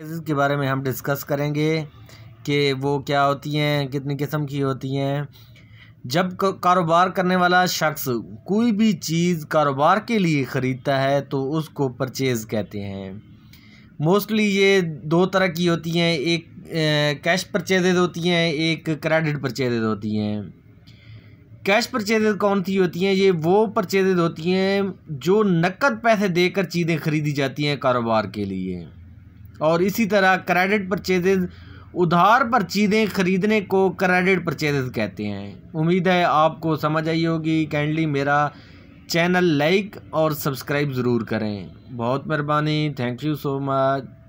disease के बारे में हम डिस्कस करेंगे कि वो क्या होती हैं कितनी किस्म की होती हैं जब कारोबार करने वाला शख्स कोई भी चीज़ कारोबार के लिए ख़रीदता है तो उसको परचेज़ कहते हैं मोस्टली ये दो तरह की होती हैं एक कैश परचेजेज होती हैं एक क्रेडिट परचेजेज होती हैं कैश परचेजेज कौन सी होती हैं ये वो परचेजेज होती हैं जो नकद पैसे देकर चीज़ें ख़रीदी जाती हैं कारोबार के लिए और इसी तरह क्रेडिट परचेजेज उधार पर चीज़ें खरीदने को क्रेडिट परचेजेज कहते हैं उम्मीद है आपको समझ आई होगी काइंडली मेरा चैनल लाइक और सब्सक्राइब ज़रूर करें बहुत मेहरबानी थैंक यू सो मच